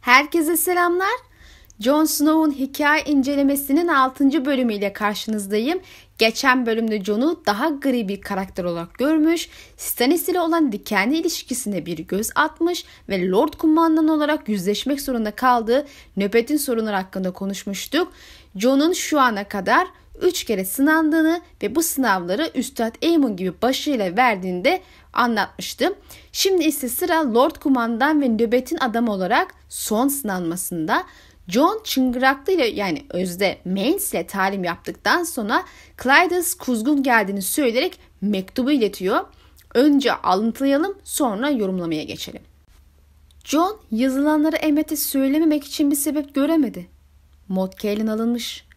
Herkese selamlar. Jon Snow'un hikaye incelemesinin 6. bölümüyle karşınızdayım. Geçen bölümde Jon'u daha gri bir karakter olarak görmüş, Stannis ile olan dikenli ilişkisine bir göz atmış ve Lord Kumandan olarak yüzleşmek zorunda kaldığı nöbetin sorunları hakkında konuşmuştuk. Jon'un şu ana kadar 3 kere sınandığını ve bu sınavları Üstad Eymon gibi başıyla de anlatmıştım. Şimdi ise sıra Lord Kumandan ve nöbetin adamı olarak son sınanmasında John Çıngıraklı ile yani Özde Mains ile talim yaptıktan sonra Clydes kuzgun geldiğini söyleyerek mektubu iletiyor. Önce alıntılayalım sonra yorumlamaya geçelim. John yazılanları Emmet'e söylememek için bir sebep göremedi. Mod Kalen alınmış.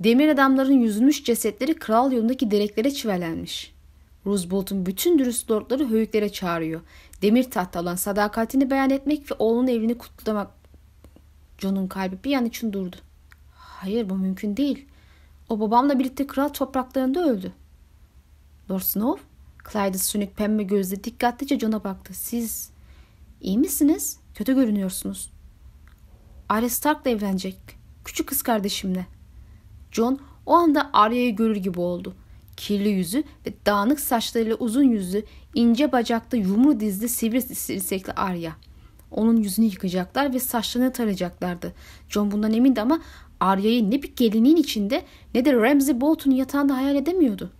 Demir adamların yüzülmüş cesetleri kral yolundaki dereklere çivelenmiş. Roosevelt'un bütün dürüst lordları höyüklere çağırıyor. Demir tahta olan sadakatini beyan etmek ve oğlunun evini kutlamak. John'un kalbi bir an için durdu. Hayır bu mümkün değil. O babamla birlikte kral topraklarında öldü. Lord Snow, Clyde'ın sönük pembe gözle dikkatlice John'a baktı. Siz iyi misiniz? Kötü görünüyorsunuz. Arya Stark'la evlenecek. Küçük kız kardeşimle.'' John o anda Arya'yı görür gibi oldu. Kirli yüzü ve dağınık saçlarıyla uzun yüzlü, ince bacaklı, yumru dizli, sivri sivrisekli Arya. Onun yüzünü yıkacaklar ve saçlarını tarayacaklardı. John bundan emindi ama Arya'yı ne bir gelinin içinde ne de Ramsey Bolton'un yatağında hayal edemiyordu.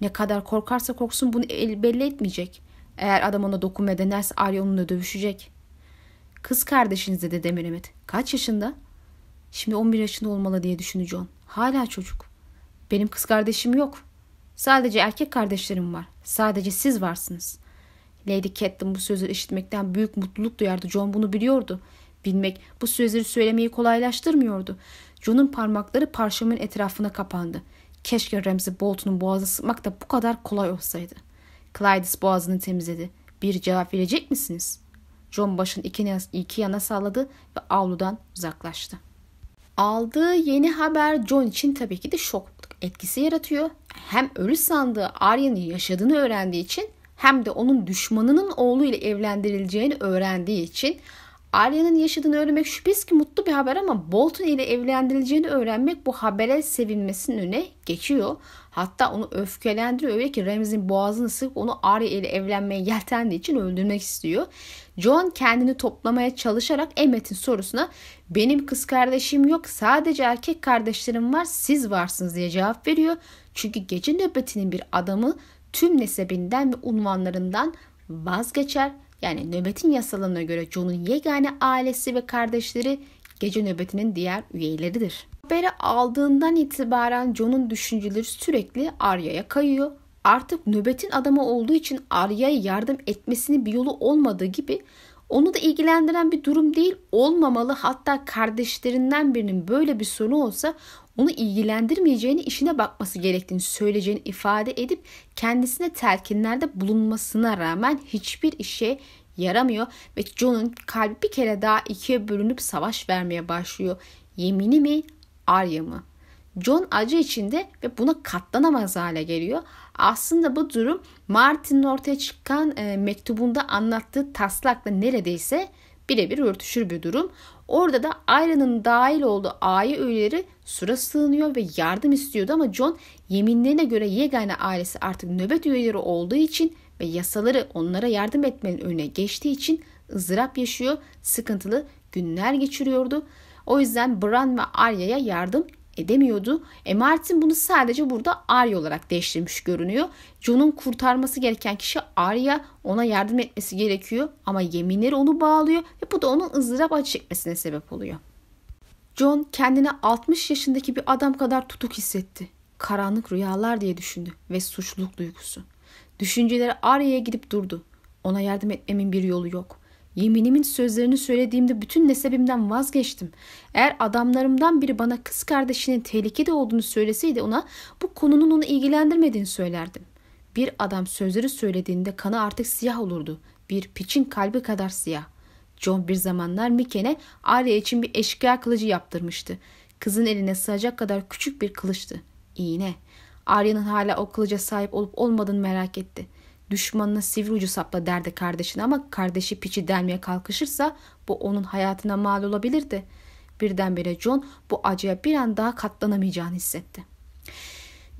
Ne kadar korkarsa korksun bunu el belli etmeyecek. Eğer adam ona dokunmaya denerse Arya onunla dövüşecek. Kız kardeşiniz dedi Demiremit. Kaç yaşında? Şimdi 11 yaşında olmalı diye düşündü John. Hala çocuk. Benim kız kardeşim yok. Sadece erkek kardeşlerim var. Sadece siz varsınız. Lady Catelyn bu sözleri işitmekten büyük mutluluk duyardı. John bunu biliyordu. Bilmek bu sözleri söylemeyi kolaylaştırmıyordu. John'un parmakları parşömen etrafına kapandı. Keşke Ramsey Bolton'un boğazını sıkmak da bu kadar kolay olsaydı. Clydes boğazını temizledi. Bir cevap verecek misiniz? John başın iki, iki yana salladı ve avludan uzaklaştı. Aldığı yeni haber John için tabii ki de şok etkisi yaratıyor. Hem ölü sandığı Arya'nın yaşadığını öğrendiği için hem de onun düşmanının oğlu ile evlendirileceğini öğrendiği için Arya'nın yaşadığını öğrenmek şüphesiz ki mutlu bir haber ama Bolton ile evlendirileceğini öğrenmek bu habere sevinmesinin önüne geçiyor. Hatta onu öfkelendiriyor öyle ki Remzi'nin boğazını sıkıp onu Arya ile evlenmeye yeltendiği için öldürmek istiyor. John kendini toplamaya çalışarak Emmet'in sorusuna benim kız kardeşim yok sadece erkek kardeşlerim var siz varsınız diye cevap veriyor. Çünkü gece nöbetinin bir adamı tüm nesebinden ve unvanlarından vazgeçer. Yani nöbetin yasalarına göre John'un yegane ailesi ve kardeşleri gece nöbetinin diğer üyeleridir. Haberi aldığından itibaren John'un düşünceleri sürekli Arya'ya kayıyor. Artık nöbetin adamı olduğu için Arya'ya yardım etmesinin bir yolu olmadığı gibi onu da ilgilendiren bir durum değil olmamalı. Hatta kardeşlerinden birinin böyle bir sorunu olsa onu ilgilendirmeyeceğini, işine bakması gerektiğini söyleyeceğini ifade edip kendisine telkinlerde bulunmasına rağmen hiçbir işe yaramıyor ve John'un kalbi bir kere daha ikiye bölünüp savaş vermeye başlıyor. Yeminimi. Arya mı? John acı içinde ve buna katlanamaz hale geliyor. Aslında bu durum Martin'in ortaya çıkan e, mektubunda anlattığı taslakla neredeyse birebir örtüşür bir durum. Orada da Arya'nın dahil olduğu aile üyeleri sura sığınıyor ve yardım istiyordu ama John yeminlerine göre yegane ailesi artık nöbet üyeleri olduğu için ve yasaları onlara yardım etmenin önüne geçtiği için ızdırap yaşıyor, sıkıntılı günler geçiriyordu. O yüzden Bran ve Arya'ya yardım edemiyordu. E Martin bunu sadece burada Arya olarak değiştirmiş görünüyor. Jon'un kurtarması gereken kişi Arya ona yardım etmesi gerekiyor ama yeminleri onu bağlıyor ve bu da onun ızdırap acı çekmesine sebep oluyor. Jon kendini 60 yaşındaki bir adam kadar tutuk hissetti. Karanlık rüyalar diye düşündü ve suçluluk duygusu. Düşünceleri Arya'ya gidip durdu. Ona yardım etmemin bir yolu yok. Yeminimin sözlerini söylediğimde bütün nesebimden vazgeçtim. Eğer adamlarımdan biri bana kız kardeşinin tehlikede olduğunu söyleseydi ona bu konunun onu ilgilendirmediğini söylerdim. Bir adam sözleri söylediğinde kanı artık siyah olurdu. Bir piçin kalbi kadar siyah. John bir zamanlar Miken'e Arya için bir eşkıya kılıcı yaptırmıştı. Kızın eline sığacak kadar küçük bir kılıçtı. İğne. Arya'nın hala o kılıca sahip olup olmadığını merak etti.'' Düşmanına sivri ucu sapla derdi kardeşine ama kardeşi piçi delmeye kalkışırsa bu onun hayatına mal olabilirdi. Birdenbire John bu acıya bir an daha katlanamayacağını hissetti.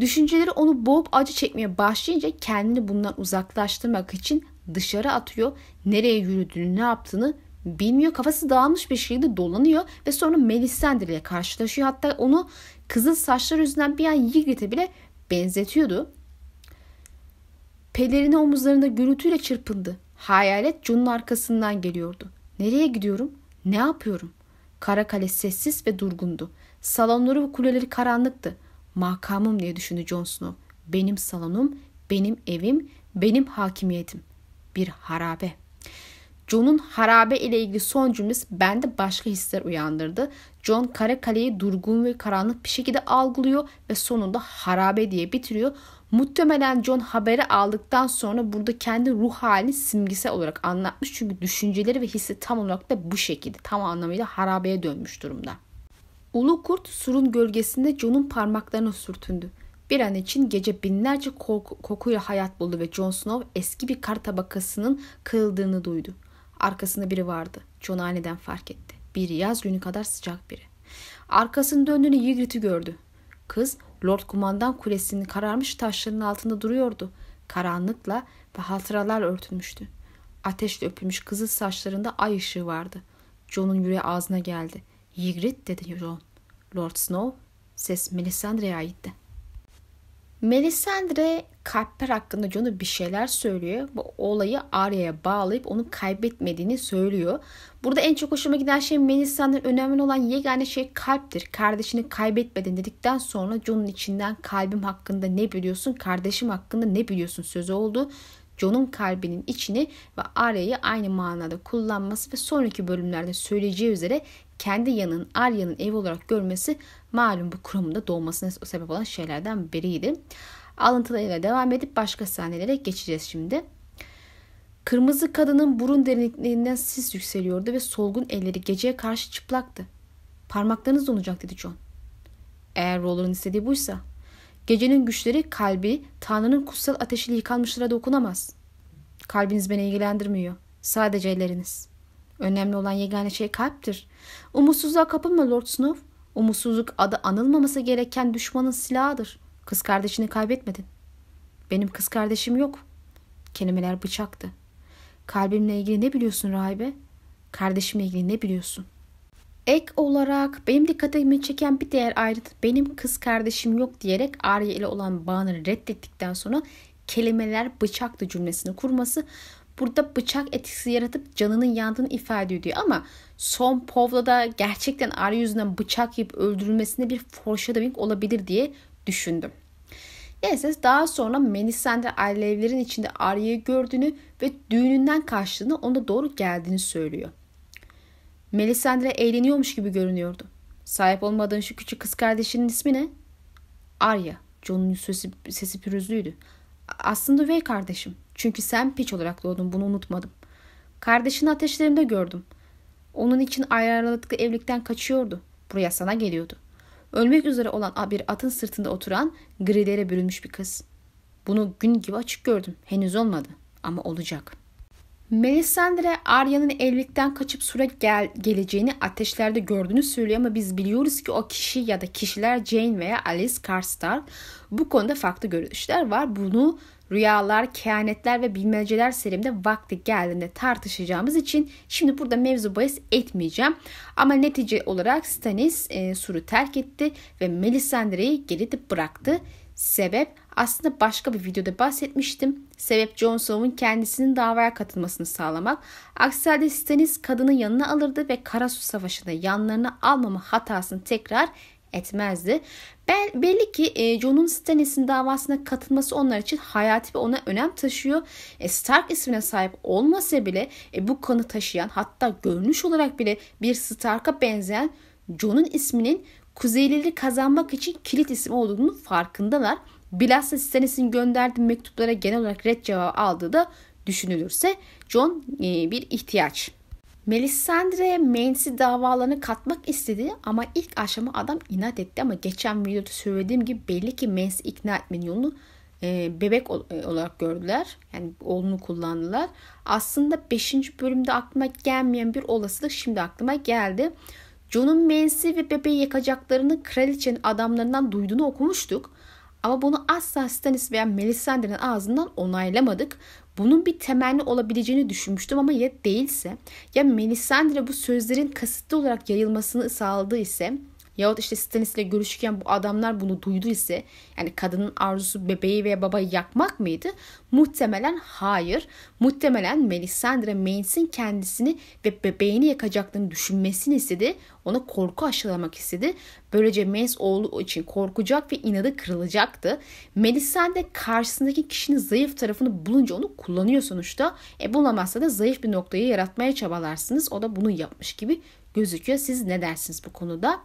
Düşünceleri onu boğup acı çekmeye başlayınca kendini bundan uzaklaştırmak için dışarı atıyor. Nereye yürüdüğünü ne yaptığını bilmiyor. Kafası dağılmış bir şekilde dolanıyor ve sonra Melisandre ile karşılaşıyor. Hatta onu kızıl saçları yüzünden bir an Ygritte'e bile benzetiyordu. Pelerini omuzlarında gürültüyle çırpındı. Hayalet John'un arkasından geliyordu. Nereye gidiyorum? Ne yapıyorum? Kara kale sessiz ve durgundu. Salonları ve kuleleri karanlıktı. Makamım diye düşündü Jon Snow. Benim salonum, benim evim, benim hakimiyetim. Bir harabe.'' John'un harabe ile ilgili son cümlesi bende başka hisler uyandırdı. John kaleyi durgun ve karanlık bir şekilde algılıyor ve sonunda harabe diye bitiriyor. Muhtemelen John haberi aldıktan sonra burada kendi ruh halini simgesel olarak anlatmış. Çünkü düşünceleri ve hissi tam olarak da bu şekilde tam anlamıyla harabeye dönmüş durumda. Ulu kurt surun gölgesinde John'un parmaklarına sürtündü. Bir an için gece binlerce korku, kokuyla hayat buldu ve Jon Snow eski bir kar tabakasının kırıldığını duydu. Arkasında biri vardı. John aniden fark etti. Bir yaz günü kadar sıcak biri. Arkasını döndüğünde Yigrit'i gördü. Kız Lord Kumandan Kulesi'nin kararmış taşlarının altında duruyordu. Karanlıkla ve hatıralar örtülmüştü. Ateşle öpülmüş kızıl saçlarında ay ışığı vardı. John'un yüreği ağzına geldi. Yigrit dedi John. Lord Snow ses Melisandre'ye aitti. Melisandre kalpler hakkında Jon'a bir şeyler söylüyor. Bu olayı Arya'ya bağlayıp onu kaybetmediğini söylüyor. Burada en çok hoşuma giden şey Melisandre'nin önemli olan yegane şey kalptir. Kardeşini kaybetmedin dedikten sonra Jon'un içinden kalbim hakkında ne biliyorsun, kardeşim hakkında ne biliyorsun sözü oldu. Jon'un kalbinin içini ve Arya'yı aynı manada kullanması ve sonraki bölümlerde söyleyeceği üzere kendi yanın, Arya'nın evi olarak görmesi malum bu kuramında da doğmasına sebep olan şeylerden biriydi. Alıntılarıyla devam edip başka sahnelere geçeceğiz şimdi. Kırmızı kadının burun derinliklerinden sis yükseliyordu ve solgun elleri geceye karşı çıplaktı. Parmaklarınız donacak dedi John. Eğer Roller'ın istediği buysa. Gecenin güçleri kalbi Tanrı'nın kutsal ateşiyle yıkanmışlara dokunamaz. Kalbiniz beni ilgilendirmiyor. Sadece elleriniz.'' Önemli olan yegane şey kalptir. Umutsuzluğa kapılma Lord Snow. Umutsuzluk adı anılmaması gereken düşmanın silahıdır. Kız kardeşini kaybetmedin. Benim kız kardeşim yok. Kelimeler bıçaktı. Kalbimle ilgili ne biliyorsun rahibe? Kardeşimle ilgili ne biliyorsun? Ek olarak benim dikkatimi çeken bir değer ayrıt. benim kız kardeşim yok diyerek Arya ile olan bağını reddettikten sonra kelimeler bıçaktı cümlesini kurması burada bıçak etkisi yaratıp canının yandığını ifade ediyor ama son Povla'da gerçekten Arya yüzünden bıçak yiyip öldürülmesine bir foreshadowing olabilir diye düşündüm. Neyse daha sonra Melisandre alevlerin içinde Arya'yı gördüğünü ve düğününden kaçtığını ona doğru geldiğini söylüyor. Melisandre eğleniyormuş gibi görünüyordu. Sahip olmadığın şu küçük kız kardeşinin ismi ne? Arya. John'un sesi, sesi pürüzlüydü. Aslında üvey kardeşim. Çünkü sen piç olarak doğdun bunu unutmadım. Kardeşini ateşlerinde gördüm. Onun için ayrılıklı evlilikten kaçıyordu. Buraya sana geliyordu. Ölmek üzere olan bir atın sırtında oturan grilere bürünmüş bir kız. Bunu gün gibi açık gördüm. Henüz olmadı ama olacak. Melisandre Arya'nın evlilikten kaçıp sura gel geleceğini ateşlerde gördüğünü söylüyor ama biz biliyoruz ki o kişi ya da kişiler Jane veya Alice Karstar. Bu konuda farklı görüşler var. Bunu rüyalar, kehanetler ve bilmeceler serimde vakti geldiğinde tartışacağımız için şimdi burada mevzu bahis etmeyeceğim. Ama netice olarak Stanis e, Sur'u terk etti ve Melisandre'yi geride bıraktı. Sebep aslında başka bir videoda bahsetmiştim. Sebep Jon Snow'un kendisinin davaya katılmasını sağlamak. Aksi halde Stannis kadını yanına alırdı ve Karasu Savaşı'nda yanlarına almama hatasını tekrar etmezdi. Ben, belli ki e, John'un Stannis'in davasına katılması onlar için hayati ve ona önem taşıyor. E, Stark ismine sahip olmasa bile e, bu kanı taşıyan hatta görünüş olarak bile bir Stark'a benzeyen John'un isminin Kuzeylileri kazanmak için kilit isim olduğunu farkındalar. Bilhassa Stannis'in gönderdiği mektuplara genel olarak red cevabı aldığı da düşünülürse John e, bir ihtiyaç. Melisandre Mensi davalarını katmak istedi ama ilk aşama adam inat etti ama geçen videoda söylediğim gibi belli ki Mensi ikna etmenin yolunu e, bebek e, olarak gördüler. Yani oğlunu kullandılar. Aslında 5. bölümde aklıma gelmeyen bir olasılık şimdi aklıma geldi. John'un Mensi ve bebeği yakacaklarını kraliçenin adamlarından duyduğunu okumuştuk. Ama bunu asla Stannis veya Melisandre'nin ağzından onaylamadık bunun bir temelli olabileceğini düşünmüştüm ama ya değilse ya Melisandre bu sözlerin kasıtlı olarak yayılmasını sağladı ise Yahut işte Stannis ile görüşürken bu adamlar bunu duydu ise yani kadının arzusu bebeği veya babayı yakmak mıydı? Muhtemelen hayır. Muhtemelen Melisandre Mains'in kendisini ve bebeğini yakacaklarını düşünmesini istedi. Ona korku aşılamak istedi. Böylece Mace oğlu için korkacak ve inadı kırılacaktı. Melisandre karşısındaki kişinin zayıf tarafını bulunca onu kullanıyor sonuçta. E bulamazsa da zayıf bir noktayı yaratmaya çabalarsınız. O da bunu yapmış gibi gözüküyor. Siz ne dersiniz bu konuda?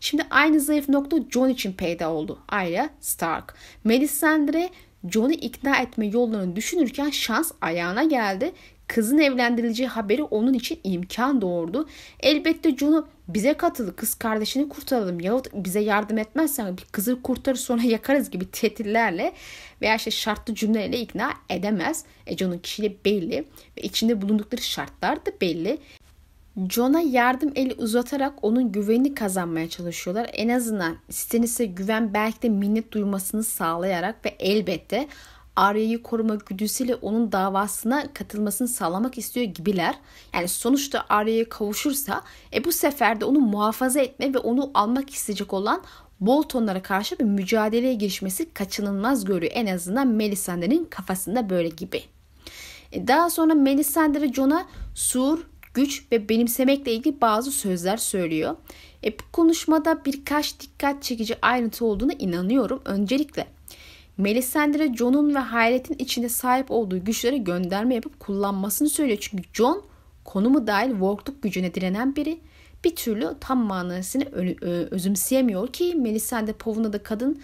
Şimdi aynı zayıf nokta John için peyda oldu. Arya Stark. Melisandre John'u ikna etme yollarını düşünürken şans ayağına geldi. Kızın evlendirileceği haberi onun için imkan doğurdu. Elbette John'u bize katıl kız kardeşini kurtaralım yahut bize yardım etmezsen bir kızı kurtarır sonra yakarız gibi tehditlerle veya işte şartlı cümleyle ikna edemez. E John'un kişiliği belli ve içinde bulundukları şartlar da belli. John'a yardım eli uzatarak onun güvenini kazanmaya çalışıyorlar. En azından Stannis'e güven belki de minnet duymasını sağlayarak ve elbette Arya'yı koruma güdüsüyle onun davasına katılmasını sağlamak istiyor gibiler. Yani sonuçta Arya'ya kavuşursa e bu sefer de onu muhafaza etme ve onu almak isteyecek olan Bolton'lara karşı bir mücadeleye girişmesi kaçınılmaz görüyor. En azından Melisandre'nin kafasında böyle gibi. E, daha sonra Melisandre Jon'a Sur güç ve benimsemekle ilgili bazı sözler söylüyor. E, bu konuşmada birkaç dikkat çekici ayrıntı olduğuna inanıyorum. Öncelikle Melisandre John'un ve hayretin içinde sahip olduğu güçlere gönderme yapıp kullanmasını söylüyor. Çünkü John konumu dahil workluk gücüne direnen biri bir türlü tam manasını özümseyemiyor ki Melisandre Pov'una da kadın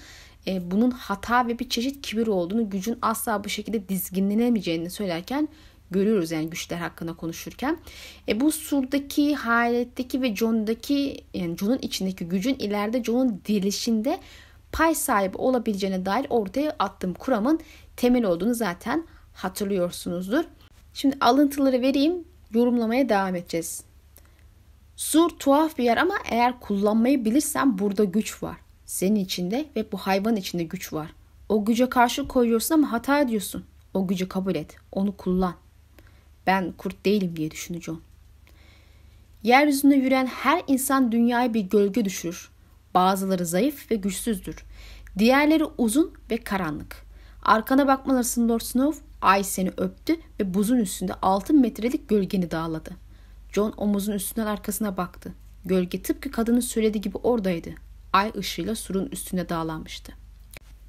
e, bunun hata ve bir çeşit kibir olduğunu, gücün asla bu şekilde dizginlenemeyeceğini söylerken görüyoruz yani güçler hakkında konuşurken. E bu surdaki, hayaletteki ve John'daki yani John'un içindeki gücün ileride John'un dirilişinde pay sahibi olabileceğine dair ortaya attığım kuramın temel olduğunu zaten hatırlıyorsunuzdur. Şimdi alıntıları vereyim, yorumlamaya devam edeceğiz. Sur tuhaf bir yer ama eğer kullanmayı bilirsen burada güç var. Senin içinde ve bu hayvan içinde güç var. O güce karşı koyuyorsun ama hata ediyorsun. O gücü kabul et. Onu kullan ben kurt değilim diye düşüneceğim. Yeryüzünde yürüyen her insan dünyaya bir gölge düşürür. Bazıları zayıf ve güçsüzdür. Diğerleri uzun ve karanlık. Arkana bakmalısın Lord Snow. Ay seni öptü ve buzun üstünde 6 metrelik gölgeni dağladı. John omuzun üstünden arkasına baktı. Gölge tıpkı kadının söylediği gibi oradaydı. Ay ışığıyla surun üstüne dağlanmıştı.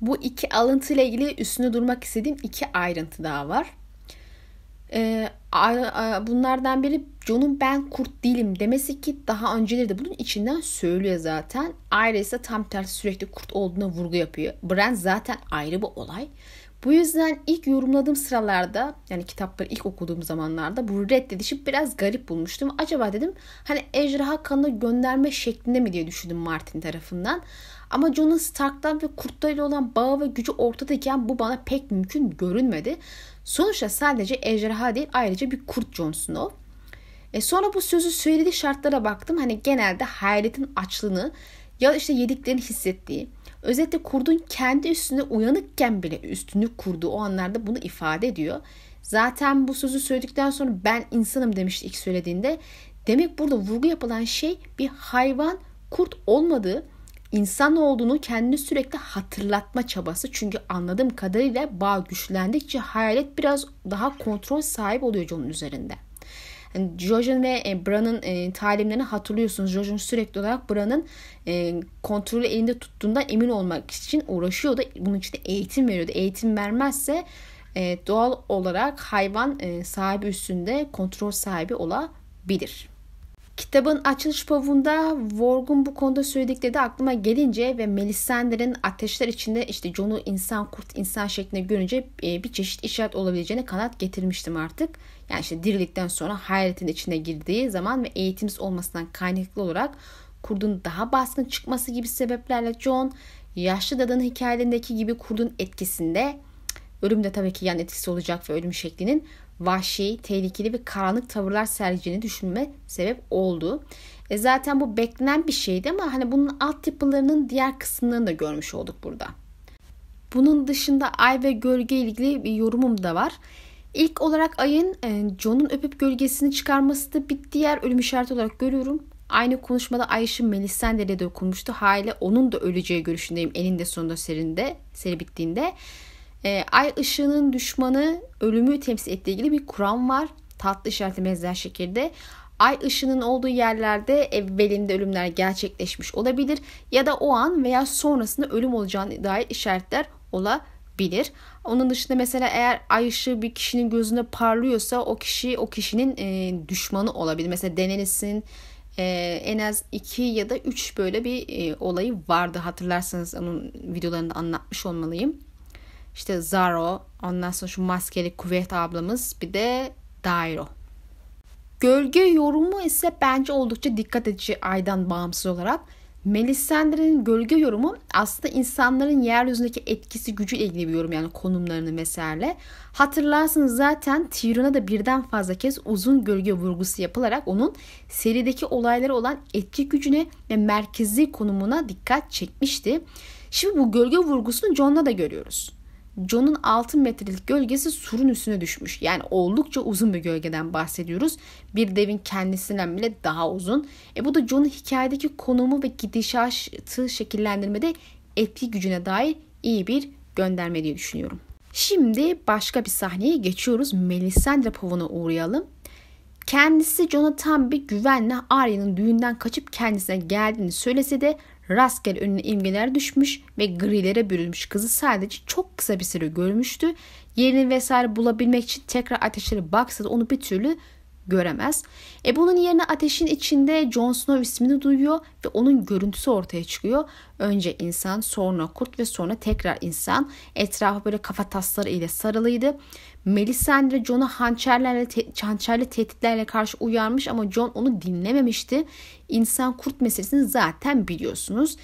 Bu iki alıntı ile ilgili üstüne durmak istediğim iki ayrıntı daha var. E, a, a, bunlardan biri John'un ben kurt değilim demesi ki daha önceleri de bunun içinden söylüyor zaten. Ayrı ise tam tersi sürekli kurt olduğuna vurgu yapıyor. Brand zaten ayrı bir olay. Bu yüzden ilk yorumladığım sıralarda yani kitapları ilk okuduğum zamanlarda bu reddedişi biraz garip bulmuştum. Acaba dedim hani ejderha kanına gönderme şeklinde mi diye düşündüm Martin tarafından. Ama Jon'un Stark'tan ve kurtlarıyla olan bağı ve gücü ortadayken bu bana pek mümkün görünmedi. Sonuçta sadece ejderha değil ayrıca bir kurt Jon Snow. E sonra bu sözü söylediği şartlara baktım. Hani genelde hayaletin açlığını ya işte yediklerini hissettiği Özetle kurdun kendi üstünde uyanıkken bile üstünü kurduğu o anlarda bunu ifade ediyor. Zaten bu sözü söyledikten sonra ben insanım demişti ilk söylediğinde. Demek burada vurgu yapılan şey bir hayvan kurt olmadığı insan olduğunu kendini sürekli hatırlatma çabası. Çünkü anladığım kadarıyla bağ güçlendikçe hayalet biraz daha kontrol sahip oluyor John'un üzerinde. Yani Jojen ve e, Bran'ın e, talimlerini hatırlıyorsunuz. Jojen sürekli olarak Bran'ın e, kontrolü elinde tuttuğundan emin olmak için uğraşıyordu. Bunun için de eğitim veriyordu. Eğitim vermezse e, doğal olarak hayvan e, sahibi üstünde kontrol sahibi olabilir. Kitabın açılış pavunda Worg'un bu konuda söyledikleri de aklıma gelince ve Melisandre'in ateşler içinde işte Jon'u insan kurt insan şeklinde görünce e, bir çeşit işaret olabileceğine kanat getirmiştim artık. Yani işte dirilikten sonra hayretin içine girdiği zaman ve eğitimsiz olmasından kaynaklı olarak kurdun daha baskın çıkması gibi sebeplerle Jon yaşlı dadın hikayelerindeki gibi kurdun etkisinde ölüm de tabii ki yan etkisi olacak ve ölüm şeklinin vahşi, tehlikeli ve karanlık tavırlar sergileceğini düşünme sebep oldu. E zaten bu beklenen bir şeydi ama hani bunun altyapılarının diğer kısımlarını da görmüş olduk burada. Bunun dışında ay ve gölge ilgili bir yorumum da var. İlk olarak ayın e, John'un öpüp gölgesini çıkarması da bir diğer ölüm işareti olarak görüyorum. Aynı konuşmada Ayşe Melisandre'ye de okunmuştu. Hale onun da öleceği görüşündeyim eninde sonunda serinde, seri bittiğinde. E, ay ışığının düşmanı ölümü temsil ettiği ilgili bir kuram var. Tatlı işareti benzer şekilde. Ay ışının olduğu yerlerde evvelinde ölümler gerçekleşmiş olabilir ya da o an veya sonrasında ölüm olacağına dair işaretler olabilir. Onun dışında mesela eğer ay ışığı bir kişinin gözünde parlıyorsa o kişi o kişinin e, düşmanı olabilir. Mesela Daenerys'in e, en az 2 ya da 3 böyle bir e, olayı vardı hatırlarsanız onun videolarında anlatmış olmalıyım. İşte Zaro, ondan sonra şu maskeli kuvvet ablamız bir de Dairo. Gölge yorumu ise bence oldukça dikkat edici aydan bağımsız olarak. Melisandre'nin gölge yorumu aslında insanların yeryüzündeki etkisi gücü ilgili bir yorum yani konumlarını mesela. Hatırlarsınız zaten Tyrion'a da birden fazla kez uzun gölge vurgusu yapılarak onun serideki olaylara olan etki gücüne ve merkezi konumuna dikkat çekmişti. Şimdi bu gölge vurgusunu Jon'la da görüyoruz. John'un 6 metrelik gölgesi surun üstüne düşmüş. Yani oldukça uzun bir gölgeden bahsediyoruz. Bir devin kendisinden bile daha uzun. E bu da John'un hikayedeki konumu ve gidişatı şekillendirmede etki gücüne dair iyi bir gönderme diye düşünüyorum. Şimdi başka bir sahneye geçiyoruz. Melisandre Pavon'a uğrayalım. Kendisi Jon'a tam bir güvenle Arya'nın düğünden kaçıp kendisine geldiğini söylese de rastgele önüne imgeler düşmüş ve grilere bürünmüş kızı sadece çok kısa bir süre görmüştü. Yerini vesaire bulabilmek için tekrar ateşleri baksa da onu bir türlü göremez. E bunun yerine ateşin içinde Jon Snow ismini duyuyor ve onun görüntüsü ortaya çıkıyor. Önce insan, sonra kurt ve sonra tekrar insan. Etrafı böyle kafa tasları ile sarılıydı. Melisandre Jon'u hançerlerle, te- hançerli tehditlerle karşı uyarmış ama Jon onu dinlememişti. İnsan kurt meselesini zaten biliyorsunuz.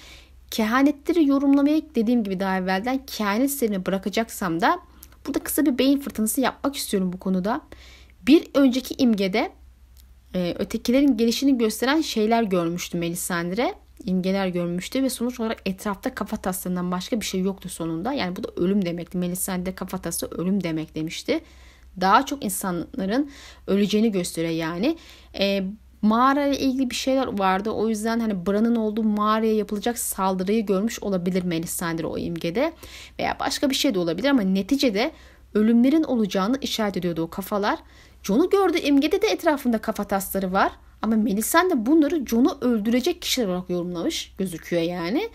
Kehanetleri yorumlamaya dediğim gibi daha evvelden kehanet serine bırakacaksam da burada kısa bir beyin fırtınası yapmak istiyorum bu konuda. Bir önceki imgede e, ötekilerin gelişini gösteren şeyler görmüştü Melisandre. İmgeler görmüştü ve sonuç olarak etrafta kafataslarından başka bir şey yoktu sonunda. Yani bu da ölüm demekti. Melisandre kafatası ölüm demek demişti. Daha çok insanların öleceğini gösteriyor yani. E, mağara ile ilgili bir şeyler vardı. O yüzden hani Bran'ın olduğu mağaraya yapılacak saldırıyı görmüş olabilir Melisandre o imgede. Veya başka bir şey de olabilir ama neticede ölümlerin olacağını işaret ediyordu o kafalar. John'u gördüğü imgede de etrafında kafatasları var. Ama Melisandre bunları John'u öldürecek kişiler olarak yorumlamış gözüküyor yani.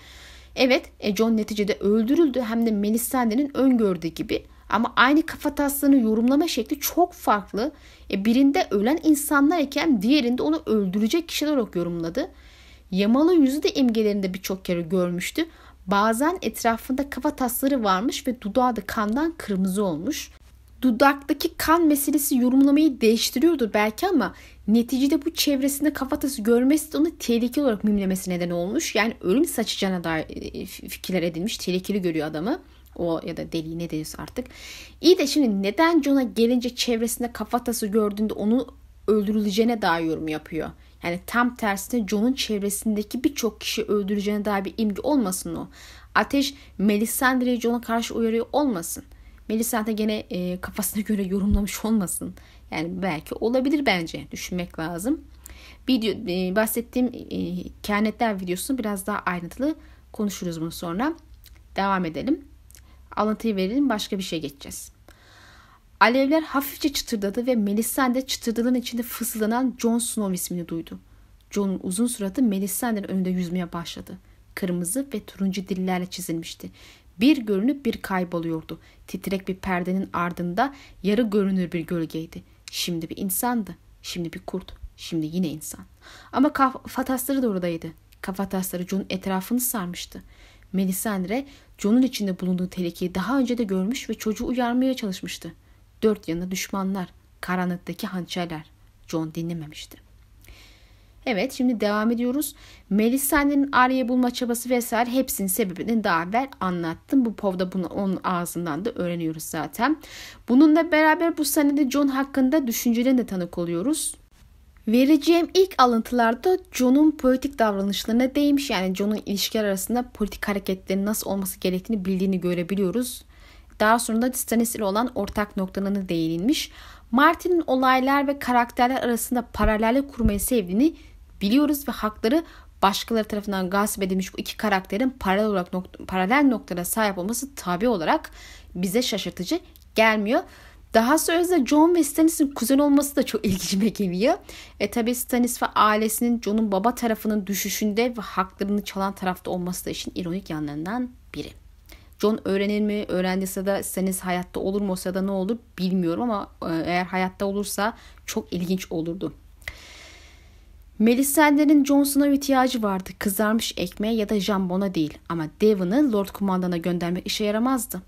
Evet e John neticede öldürüldü hem de Melisande'nin öngördüğü gibi. Ama aynı kafataslarını yorumlama şekli çok farklı. E birinde ölen insanlar iken diğerinde onu öldürecek kişiler olarak yorumladı. Yamalı yüzü de imgelerinde birçok kere görmüştü. Bazen etrafında kafa tasları varmış ve dudağı da kandan kırmızı olmuş dudaktaki kan meselesi yorumlamayı değiştiriyordur belki ama neticede bu çevresinde kafatası görmesi de onu tehlikeli olarak mimlemesi neden olmuş. Yani ölüm saçacağına dair e, e, fikirler edilmiş. Tehlikeli görüyor adamı. O ya da deliği ne deniyorsa artık. İyi de şimdi neden John'a gelince çevresinde kafatası gördüğünde onu öldürüleceğine dair yorum yapıyor. Yani tam tersine John'un çevresindeki birçok kişi öldüreceğine dair bir imge olmasın o. Ateş Melisandre'yi John'a karşı uyarıyor olmasın. Melisa da gene e, kafasına göre yorumlamış olmasın. Yani belki olabilir bence. Düşünmek lazım. Video, e, bahsettiğim e, kehanetler videosunu biraz daha ayrıntılı konuşuruz bunu sonra. Devam edelim. Alıntıyı verelim başka bir şey geçeceğiz. Alevler hafifçe çıtırdadı ve Melisande çıtırdadığın içinde fısıldanan Jon Snow ismini duydu. Jon'un uzun suratı Melisande'nin önünde yüzmeye başladı. Kırmızı ve turuncu dillerle çizilmişti bir görünüp bir kayboluyordu. Titrek bir perdenin ardında yarı görünür bir gölgeydi. Şimdi bir insandı. Şimdi bir kurt. Şimdi yine insan. Ama kafatasları da oradaydı. Kafatasları John'un etrafını sarmıştı. Melisandre John'un içinde bulunduğu tehlikeyi daha önce de görmüş ve çocuğu uyarmaya çalışmıştı. Dört yanında düşmanlar, karanlıktaki hançerler. John dinlememişti. Evet şimdi devam ediyoruz. Melisandre'nin Arya'yı bulma çabası vesaire hepsinin sebebini daha evvel anlattım. Bu povda bunu onun ağzından da öğreniyoruz zaten. Bununla beraber bu sahnede John hakkında düşüncelerine de tanık oluyoruz. Vereceğim ilk alıntılarda John'un politik davranışlarına değmiş. Yani John'un ilişkiler arasında politik hareketlerin nasıl olması gerektiğini bildiğini görebiliyoruz. Daha sonra da Stannis ile olan ortak noktalarına değinilmiş. Martin'in olaylar ve karakterler arasında paralellik kurmayı sevdiğini biliyoruz ve hakları başkaları tarafından gasp edilmiş bu iki karakterin paralel olarak nok- paralel noktada sahip olması tabi olarak bize şaşırtıcı gelmiyor. Daha sonra John ve Stannis'in kuzen olması da çok ilginçime geliyor. E tabi Stannis ve ailesinin John'un baba tarafının düşüşünde ve haklarını çalan tarafta olması da işin ironik yanlarından biri. John öğrenir mi? Öğrendiyse de Stannis hayatta olur mu? olsa da ne olur bilmiyorum ama e, eğer hayatta olursa çok ilginç olurdu. Melisandre'nin Johnson'a ihtiyacı vardı. Kızarmış ekmeğe ya da jambona değil. Ama Devon'ı Lord Kumandan'a göndermek işe yaramazdı.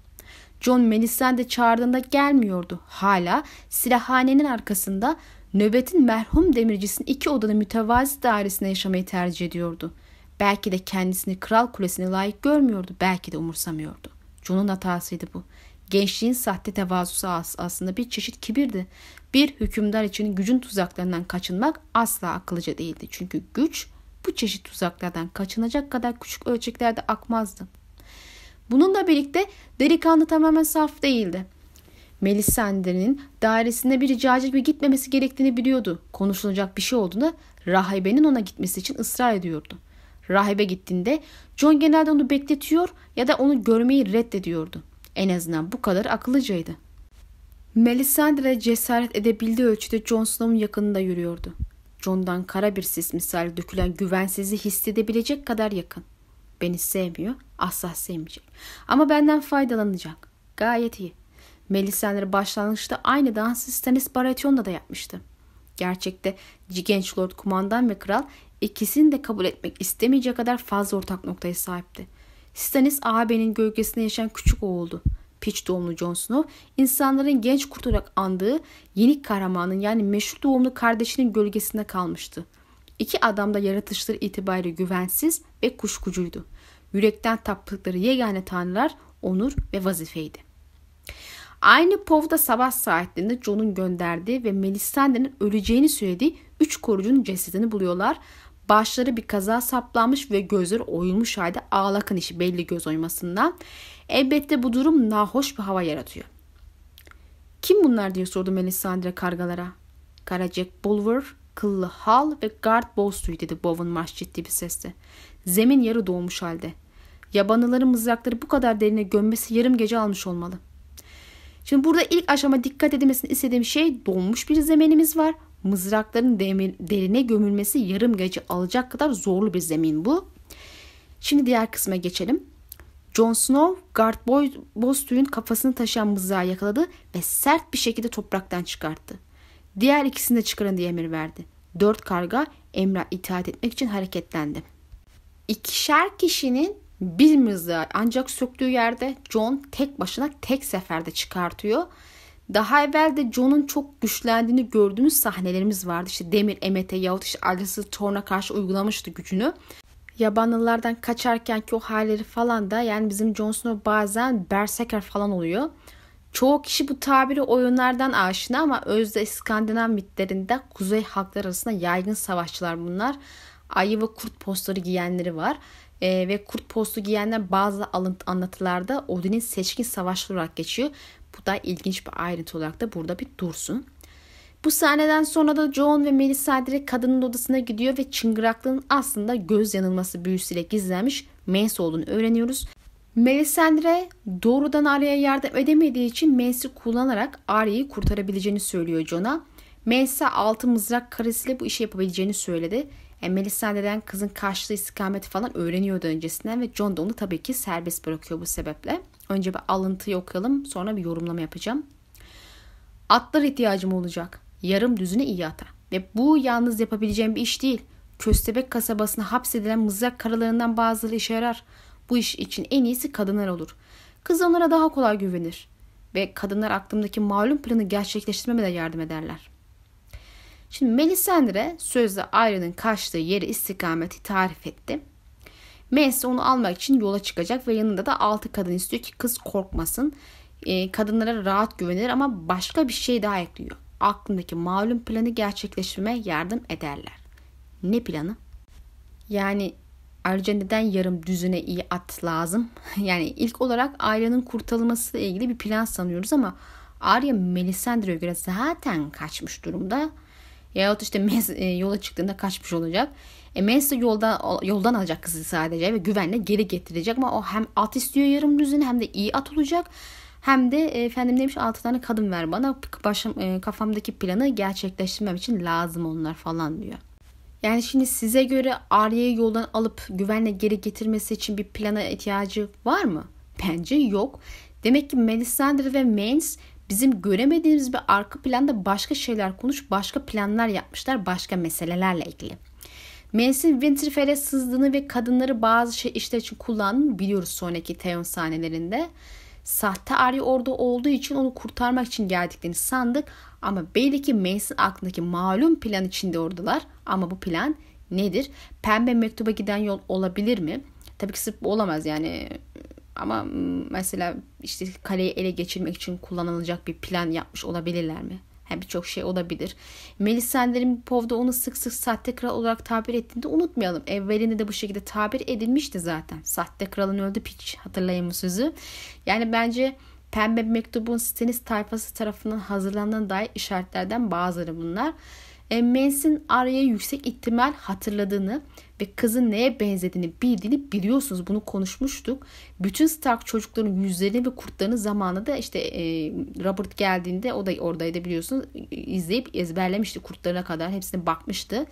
John Melisandre çağırdığında gelmiyordu. Hala silahhanenin arkasında nöbetin merhum demircisinin iki odalı mütevazi dairesinde yaşamayı tercih ediyordu. Belki de kendisini kral kulesine layık görmüyordu. Belki de umursamıyordu. John'un hatasıydı bu. Gençliğin sahte tevazusu aslında bir çeşit kibirdi bir hükümdar için gücün tuzaklarından kaçınmak asla akıllıca değildi. Çünkü güç bu çeşit tuzaklardan kaçınacak kadar küçük ölçeklerde akmazdı. Bununla birlikte delikanlı tamamen saf değildi. Melisandre'nin dairesinde bir ricacı gibi gitmemesi gerektiğini biliyordu. Konuşulacak bir şey olduğunda rahibenin ona gitmesi için ısrar ediyordu. Rahibe gittiğinde John genelde onu bekletiyor ya da onu görmeyi reddediyordu. En azından bu kadar akıllıcaydı. Melisandre cesaret edebildiği ölçüde Jon Snow'un yakınında yürüyordu. Jon'dan kara bir sis misal dökülen güvensizliği hissedebilecek kadar yakın. Beni sevmiyor, asla sevmeyecek. Ama benden faydalanacak. Gayet iyi. Melisandre başlangıçta aynı dansı Stannis Baratheon'da da yapmıştı. Gerçekte genç Lord Kumandan ve Kral ikisini de kabul etmek istemeyecek kadar fazla ortak noktaya sahipti. Stannis ağabeyinin gölgesinde yaşayan küçük oğuldu. Peach doğumlu Snow, insanların genç kurt olarak andığı yeni kahramanın yani meşhur doğumlu kardeşinin gölgesinde kalmıştı. İki adam da yaratışları itibariyle güvensiz ve kuşkucuydu. Yürekten taptıkları yegane tanrılar onur ve vazifeydi. Aynı Pov'da sabah saatlerinde John'un gönderdiği ve Melisandre'nin öleceğini söylediği üç korucunun cesedini buluyorlar Başları bir kaza saplanmış ve gözleri oyulmuş halde ağlakın işi belli göz oymasından. Elbette bu durum nahoş bir hava yaratıyor. Kim bunlar diye sordu Melisandre kargalara. Kara Jack Bulwer, Kıllı Hal ve Guard Bolsu'yu dedi Bowen Marsh ciddi bir sesle. Zemin yarı doğmuş halde. Yabanıların mızrakları bu kadar derine gömmesi yarım gece almış olmalı. Şimdi burada ilk aşama dikkat edilmesini istediğim şey donmuş bir zeminimiz var mızrakların derine gömülmesi yarım gece alacak kadar zorlu bir zemin bu. Şimdi diğer kısma geçelim. Jon Snow, Guard Boy Bostuy'un kafasını taşıyan mızrağı yakaladı ve sert bir şekilde topraktan çıkarttı. Diğer ikisini de çıkarın diye emir verdi. Dört karga emre itaat etmek için hareketlendi. İkişer kişinin bir mızrağı ancak söktüğü yerde Jon tek başına tek seferde çıkartıyor daha evvel de John'un çok güçlendiğini gördüğümüz sahnelerimiz vardı. İşte Demir Emet'e yahut işte Alice'ı Thorne'a karşı uygulamıştı gücünü. Yabanlılardan kaçarken ki o halleri falan da yani bizim Jon Snow bazen berserker falan oluyor. Çoğu kişi bu tabiri oyunlardan aşina ama özde İskandinav mitlerinde kuzey halkları arasında yaygın savaşçılar bunlar. Ayı ve kurt postları giyenleri var. E, ve kurt postu giyenler bazı alıntı anlatılarda Odin'in seçkin savaşçı olarak geçiyor. Bu da ilginç bir ayrıntı olarak da burada bir dursun. Bu sahneden sonra da John ve Melissa direkt kadının odasına gidiyor ve çıngıraklığın aslında göz yanılması büyüsüyle gizlenmiş mens olduğunu öğreniyoruz. Melisandre doğrudan Arya'ya yardım edemediği için mensi kullanarak Arya'yı kurtarabileceğini söylüyor John'a. Mensa altı mızrak karesiyle bu işi yapabileceğini söyledi. Yani e, Melisa neden kızın karşılığı istikameti falan öğreniyordu öncesinden ve John da onu tabii ki serbest bırakıyor bu sebeple. Önce bir alıntıyı okuyalım sonra bir yorumlama yapacağım. Atlar ihtiyacım olacak. Yarım düzüne iyi ata. Ve bu yalnız yapabileceğim bir iş değil. Köstebek kasabasına hapsedilen mızrak karalarından bazıları işe yarar. Bu iş için en iyisi kadınlar olur. Kız onlara daha kolay güvenir. Ve kadınlar aklımdaki malum planı gerçekleştirmeme de yardım ederler. Şimdi Melisandre sözde Arya'nın kaçtığı yeri istikameti tarif etti. Mace onu almak için yola çıkacak ve yanında da 6 kadın istiyor ki kız korkmasın. E, kadınlara rahat güvenir ama başka bir şey daha ekliyor. Aklındaki malum planı gerçekleştirmeye yardım ederler. Ne planı? Yani ayrıca neden yarım düzüne iyi at lazım? Yani ilk olarak Arya'nın kurtarılması ile ilgili bir plan sanıyoruz ama Arya Melisandre'ye göre zaten kaçmış durumda Yahut işte Messi e, yola çıktığında kaçmış olacak. E, de yoldan, yoldan alacak kızı sadece ve güvenle geri getirecek ama o hem at istiyor yarım düzeni hem de iyi at olacak. Hem de e, efendim demiş 6 tane kadın ver bana başım, e, kafamdaki planı gerçekleştirmem için lazım onlar falan diyor. Yani şimdi size göre Arya'yı yoldan alıp güvenle geri getirmesi için bir plana ihtiyacı var mı? Bence yok. Demek ki Melisandre ve Mains bizim göremediğimiz bir arka planda başka şeyler konuş, başka planlar yapmışlar başka meselelerle ilgili. Manson Winterfell'e sızdığını ve kadınları bazı şey işler için kullandığını biliyoruz sonraki Theon sahnelerinde. Sahte Arya orada olduğu için onu kurtarmak için geldiklerini sandık ama belli ki Mason aklındaki malum plan içinde oradalar ama bu plan nedir? Pembe mektuba giden yol olabilir mi? Tabii ki sırf olamaz yani ama mesela işte kaleyi ele geçirmek için kullanılacak bir plan yapmış olabilirler mi? Yani birçok şey olabilir. Melisandre'in Pov'da onu sık sık sahte kral olarak tabir ettiğinde unutmayalım. Evvelinde de bu şekilde tabir edilmişti zaten. Sahte kralın öldü piç hatırlayın bu sözü. Yani bence Pembe Mektubun Stenis tayfası tarafından hazırlanan dair işaretlerden bazıları bunlar. E, Mason Arya'ya yüksek ihtimal hatırladığını ve kızın neye benzediğini bildiğini biliyorsunuz. Bunu konuşmuştuk. Bütün Stark çocukların yüzlerini ve kurtlarını zamanında da işte e, Robert geldiğinde o da oradaydı biliyorsunuz. izleyip ezberlemişti kurtlarına kadar. Hepsine bakmıştı. Yani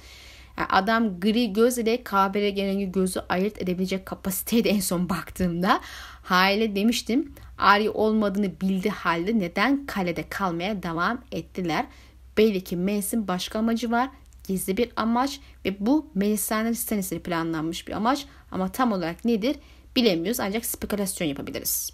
e, adam gri göz ile kahverengi gözü ayırt edebilecek kapasiteydi en son baktığımda. Hale demiştim. Ari olmadığını bildi halde neden kalede kalmaya devam ettiler? Belli ki meclisin başka amacı var. Gizli bir amaç ve bu meclislerden listenesi planlanmış bir amaç ama tam olarak nedir bilemiyoruz ancak spekülasyon yapabiliriz.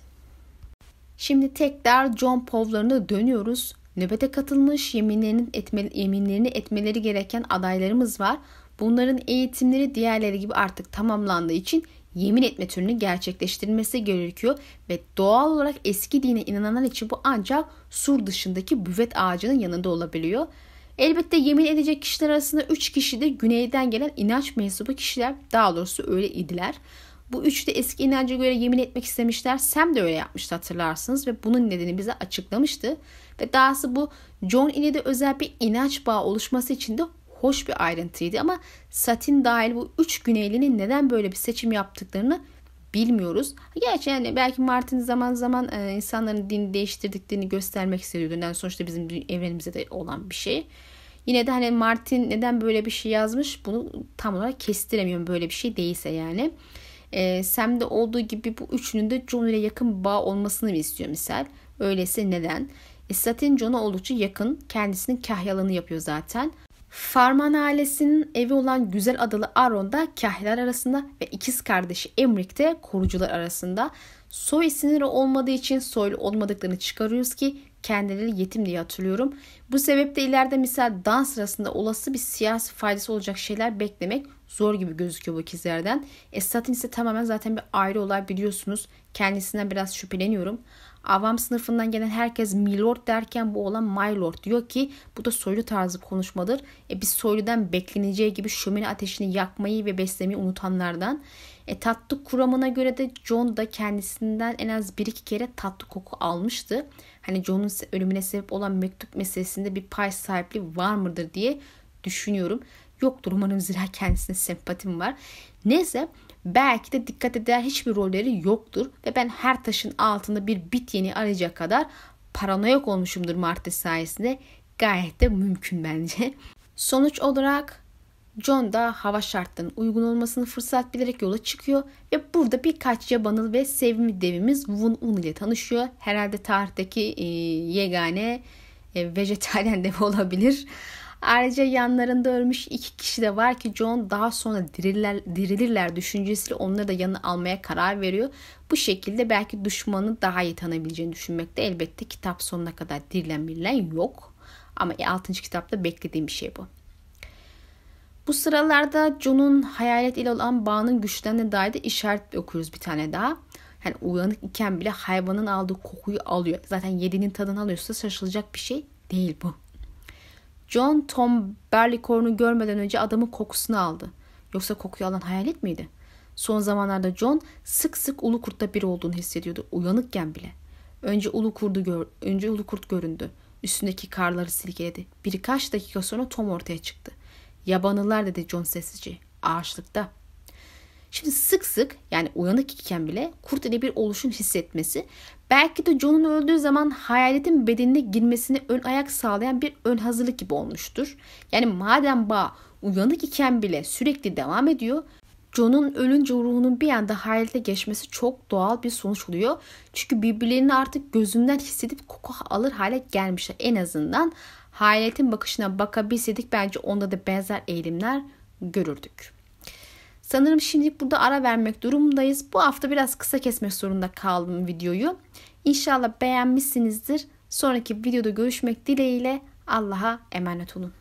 Şimdi tekrar John Povlarına dönüyoruz. Nöbete katılmış yeminlerini, etme, yeminlerini etmeleri gereken adaylarımız var. Bunların eğitimleri diğerleri gibi artık tamamlandığı için yemin etme türünü gerçekleştirmesi gerekiyor ve doğal olarak eski dine inananlar için bu ancak sur dışındaki büvet ağacının yanında olabiliyor. Elbette yemin edecek kişiler arasında 3 kişi de güneyden gelen inanç mensubu kişiler daha doğrusu öyle idiler. Bu üçü de eski inanca göre yemin etmek istemişler. Sam de öyle yapmıştı hatırlarsınız ve bunun nedeni bize açıklamıştı. Ve dahası bu John ile de özel bir inanç bağı oluşması için de hoş bir ayrıntıydı ama Satin dahil bu üç Güneylinin neden böyle bir seçim yaptıklarını bilmiyoruz. Gerçi yani belki Martin zaman zaman e, insanların din değiştirdiklerini göstermek istiyordu. Yani sonuçta bizim evrenimizde de olan bir şey. Yine de hani Martin neden böyle bir şey yazmış bunu tam olarak kestiremiyorum böyle bir şey değilse yani. E, Sam'de olduğu gibi bu üçünün de John ile yakın bağ olmasını mı istiyor misal? Öyleyse neden? E, Satin John'a oldukça yakın. Kendisinin kahyalanı yapıyor zaten. Farman ailesinin evi olan güzel adalı Aron da kahiller arasında ve ikiz kardeşi Emrik de korucular arasında. Soy isimleri olmadığı için soylu olmadıklarını çıkarıyoruz ki kendileri yetim diye hatırlıyorum. Bu sebeple ileride misal dans sırasında olası bir siyasi faydası olacak şeyler beklemek zor gibi gözüküyor bu ikizlerden. Esat'ın ise tamamen zaten bir ayrı olay biliyorsunuz. Kendisinden biraz şüpheleniyorum. Avam sınıfından gelen herkes milord derken bu olan mylord diyor ki bu da soylu tarzı konuşmadır. E biz soyludan bekleneceği gibi şömine ateşini yakmayı ve beslemeyi unutanlardan. E, tatlı kuramına göre de John da kendisinden en az bir iki kere tatlı koku almıştı. Hani John'un ölümüne sebep olan mektup meselesinde bir pay sahipliği var mıdır diye düşünüyorum yoktur. Umarım zira kendisine sempatim var. Neyse belki de dikkat eder hiçbir rolleri yoktur. Ve ben her taşın altında bir bit yeni arayacak kadar paranoyak olmuşumdur Marty sayesinde. Gayet de mümkün bence. Sonuç olarak John da hava şartlarının uygun olmasını fırsat bilerek yola çıkıyor ve burada birkaç yabanıl ve sevimli devimiz Wun Un ile tanışıyor. Herhalde tarihteki e, yegane e, vejetaryen dev olabilir. Ayrıca yanlarında ölmüş iki kişi de var ki John daha sonra dirilirler, dirilirler düşüncesiyle onları da yanına almaya karar veriyor. Bu şekilde belki düşmanı daha iyi tanıyabileceğini düşünmekte elbette kitap sonuna kadar dirilen birilen yok. Ama 6. E, kitapta beklediğim bir şey bu. Bu sıralarda John'un hayalet ile olan bağının güçlerine dair de işaret okuyoruz bir tane daha. Yani uyanık iken bile hayvanın aldığı kokuyu alıyor. Zaten yediğinin tadını alıyorsa şaşılacak bir şey değil bu. John Tom Berlicorn'u görmeden önce adamın kokusunu aldı. Yoksa kokuyu alan hayalet miydi? Son zamanlarda John sık sık ulu kurtta biri olduğunu hissediyordu uyanıkken bile. Önce ulu, kurdu gör, önce ulu kurt göründü. Üstündeki karları silkeledi. Birkaç dakika sonra Tom ortaya çıktı. Yabanılar dedi John sessizce. Ağaçlıkta. Şimdi sık sık yani uyanık iken bile kurt ile bir oluşun hissetmesi belki de John'un öldüğü zaman hayaletin bedenine girmesini ön ayak sağlayan bir ön hazırlık gibi olmuştur. Yani madem bağ uyanık iken bile sürekli devam ediyor John'un ölünce ruhunun bir anda hayalete geçmesi çok doğal bir sonuç oluyor. Çünkü birbirlerini artık gözünden hissedip koku alır hale gelmişler. En azından hayaletin bakışına bakabilseydik bence onda da benzer eğilimler görürdük. Sanırım şimdilik burada ara vermek durumundayız. Bu hafta biraz kısa kesmek zorunda kaldım videoyu. İnşallah beğenmişsinizdir. Sonraki videoda görüşmek dileğiyle Allah'a emanet olun.